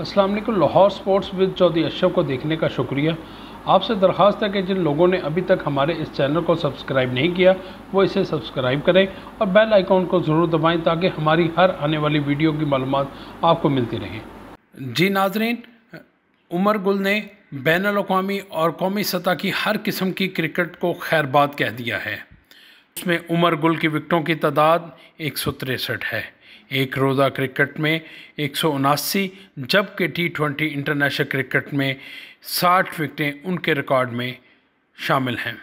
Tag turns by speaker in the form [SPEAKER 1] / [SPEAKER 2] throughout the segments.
[SPEAKER 1] Aslam Lahore sports with Chaudhry Ashok को देखने का शुक्रिया आपसे दरख्वास्त है कि जिन लोगों ने अभी तक हमारे इस चैनल को सब्सक्राइब नहीं किया वो इसे सब्सक्राइब करें और बेल आइकॉन को ज़रूर दबाएं ताकि हमारी हर आने वाली वीडियो की मालूम आपको मिलती रहे जी नाजरीन उमर गुल ने बैन अवी और कौमी सतह की हर किस्म की क्रिकेट को खैरबाद कह दिया है उसमें उमर गुल की विकटों की तादाद एक है एक रोज़ा क्रिकेट में एक जबकि टी ट्वेंटी इंटरनेशनल क्रिकेट में 60 विकटें उनके रिकॉर्ड में शामिल हैं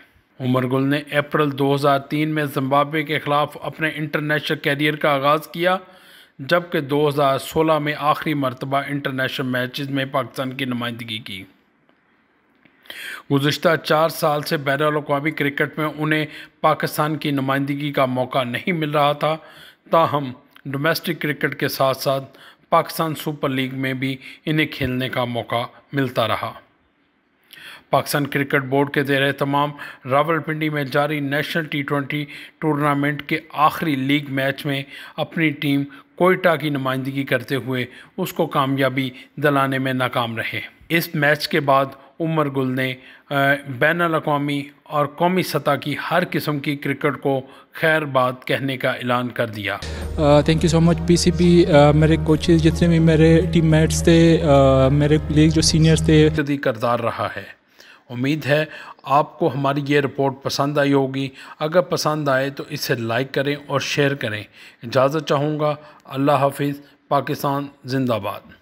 [SPEAKER 1] उमर गुल ने अप्रैल 2003 में जिम्बाब्वे के ख़िलाफ़ अपने इंटरनेशनल कैरियर का आगाज़ किया जबकि 2016 में आखिरी मरतबा इंटरनेशनल मैच में पाकिस्तान की नुमाइंदगी की गुजशत चार साल से बैर अवी क्रिकेट में उन्हें पाकिस्तान की नुमाइंदगी का मौका नहीं मिल रहा था ताहम डोमेस्टिक क्रिकेट के साथ साथ पाकिस्तान सुपर लीग में भी इन्हें खेलने का मौका मिलता रहा पाकिस्तान क्रिकेट बोर्ड के जेर तमाम रावलपिंडी में जारी नेशनल टी ट्वेंटी टूर्नामेंट के आखिरी लीग मैच में अपनी टीम कोयटा की नुमाइंदगी करते हुए उसको कामयाबी दिलाने में नाकाम रहे इस मैच के बाद उमर गुल ने बैन अवी और कौमी सतह की हर किस्म की क्रिकेट को खैर बात कहने का ऐलान कर दिया
[SPEAKER 2] thank you so much P C P मेरे कोचेज जितने भी मेरे टीममेट्स थे uh, मेरे प्लेग जो सीनियर्स थे करदार
[SPEAKER 1] रहा है उम्मीद है आपको हमारी ये रिपोर्ट पसंद आई होगी अगर पसंद आए तो इसे लाइक करें और शेयर करें इजाज़त चाहूँगा अल्लाह हाफिज़ पाकिस्तान जिंदाबाद